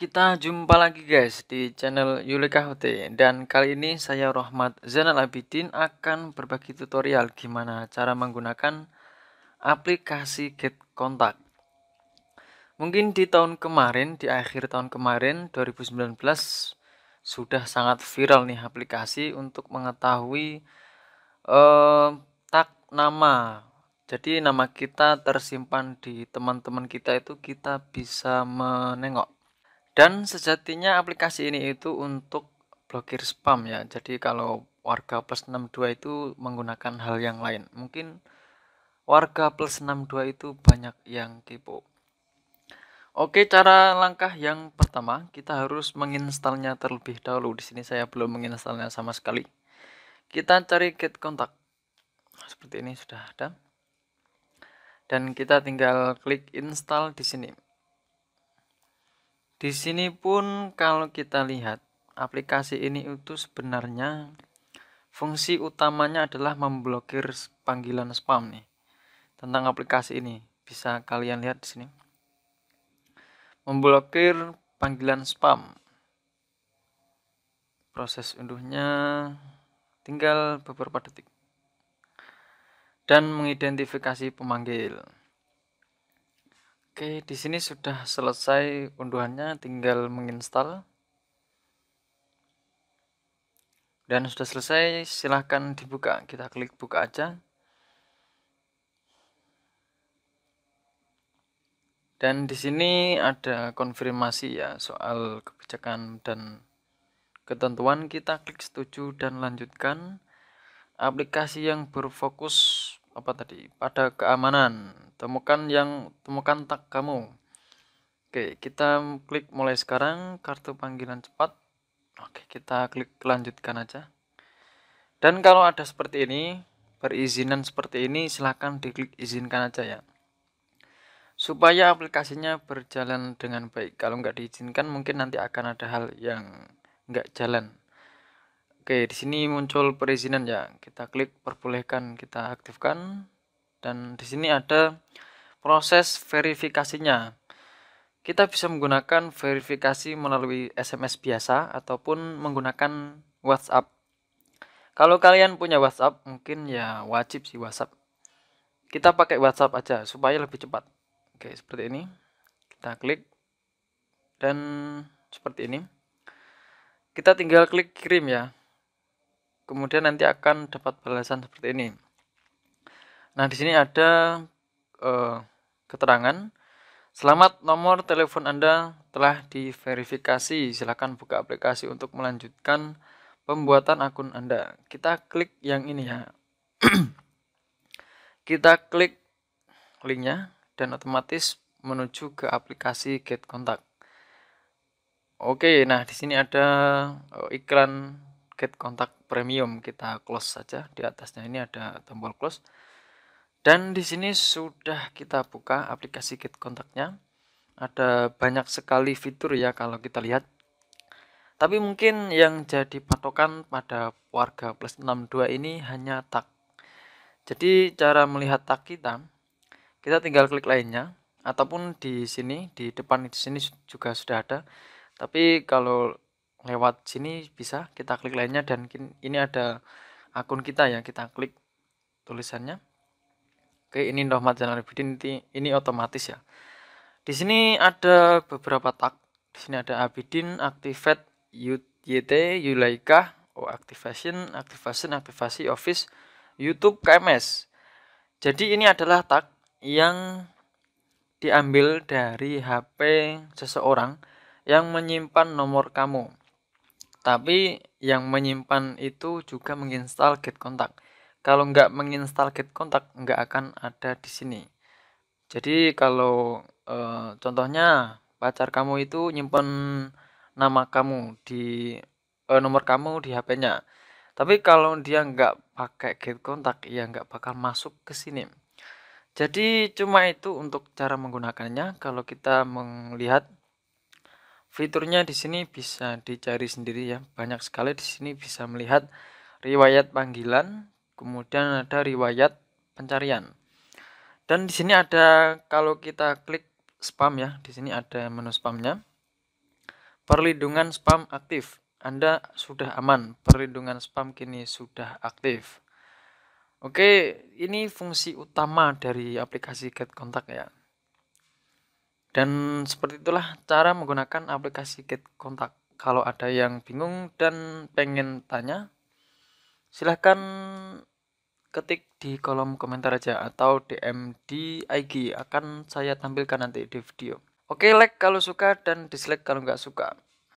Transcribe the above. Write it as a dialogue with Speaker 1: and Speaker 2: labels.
Speaker 1: Kita jumpa lagi guys di channel Yulika HT dan kali ini saya Rohmat Zainal Abidin akan berbagi tutorial gimana cara menggunakan aplikasi Get Kontak. Mungkin di tahun kemarin, di akhir tahun kemarin 2019 sudah sangat viral nih aplikasi untuk mengetahui eh, tak nama. Jadi nama kita tersimpan di teman-teman kita itu kita bisa menengok dan sejatinya aplikasi ini itu untuk blokir spam ya. Jadi kalau warga plus 62 itu menggunakan hal yang lain. Mungkin warga plus 62 itu banyak yang kipu Oke, cara langkah yang pertama, kita harus menginstalnya terlebih dahulu. Di sini saya belum menginstalnya sama sekali. Kita cari get kontak. Seperti ini sudah ada. Dan kita tinggal klik install di sini. Di sini pun kalau kita lihat aplikasi ini itu sebenarnya fungsi utamanya adalah memblokir panggilan spam nih. Tentang aplikasi ini bisa kalian lihat di sini. Memblokir panggilan spam. Proses unduhnya tinggal beberapa detik. Dan mengidentifikasi pemanggil. Oke, di sini sudah selesai unduhannya, tinggal menginstal. Dan sudah selesai, silahkan dibuka. Kita klik buka aja. Dan di sini ada konfirmasi ya soal kebijakan dan ketentuan. Kita klik setuju dan lanjutkan. Aplikasi yang berfokus apa tadi pada keamanan temukan yang temukan tak kamu oke kita klik mulai sekarang kartu panggilan cepat oke kita klik lanjutkan aja dan kalau ada seperti ini perizinan seperti ini silahkan diklik izinkan aja ya supaya aplikasinya berjalan dengan baik kalau nggak diizinkan mungkin nanti akan ada hal yang nggak jalan Oke, di sini muncul perizinan ya. Kita klik perbolehkan, kita aktifkan. Dan di sini ada proses verifikasinya. Kita bisa menggunakan verifikasi melalui SMS biasa ataupun menggunakan WhatsApp. Kalau kalian punya WhatsApp, mungkin ya wajib sih WhatsApp. Kita pakai WhatsApp aja supaya lebih cepat. Oke, seperti ini. Kita klik dan seperti ini. Kita tinggal klik kirim ya kemudian nanti akan dapat balasan seperti ini. Nah, di sini ada uh, keterangan Selamat nomor telepon Anda telah diverifikasi. Silakan buka aplikasi untuk melanjutkan pembuatan akun Anda. Kita klik yang ini ya. Kita klik linknya dan otomatis menuju ke aplikasi Get Contact. Oke, nah di sini ada eh, iklan paket kontak premium kita close saja di atasnya ini ada tombol close dan di sini sudah kita buka aplikasi Kit kontaknya ada banyak sekali fitur ya kalau kita lihat tapi mungkin yang jadi patokan pada warga plus 62 ini hanya tag jadi cara melihat tag kita kita tinggal klik lainnya ataupun di sini di depan di sini juga sudah ada tapi kalau lewat sini bisa kita klik lainnya dan ini ada akun kita ya kita klik tulisannya oke ini Rahmat channel Abidin ini, otomatis ya di sini ada beberapa tag di sini ada Abidin Activate YT Yulaika oh, Activation Activation Aktivasi Office YouTube KMS jadi ini adalah tag yang diambil dari HP seseorang yang menyimpan nomor kamu tapi yang menyimpan itu juga menginstal get kontak. Kalau nggak menginstal get kontak, nggak akan ada di sini. Jadi kalau e, contohnya pacar kamu itu nyimpan nama kamu di e, nomor kamu di HP-nya. Tapi kalau dia nggak pakai get kontak, ya nggak bakal masuk ke sini. Jadi cuma itu untuk cara menggunakannya. Kalau kita melihat Fiturnya di sini bisa dicari sendiri ya. Banyak sekali di sini bisa melihat riwayat panggilan, kemudian ada riwayat pencarian. Dan di sini ada kalau kita klik spam ya, di sini ada menu spamnya. Perlindungan spam aktif. Anda sudah aman, perlindungan spam kini sudah aktif. Oke, ini fungsi utama dari aplikasi Get Contact ya. Dan seperti itulah cara menggunakan aplikasi Get Kontak. Kalau ada yang bingung dan pengen tanya, silahkan ketik di kolom komentar aja atau DM di IG akan saya tampilkan nanti di video. Oke, like kalau suka dan dislike kalau nggak suka.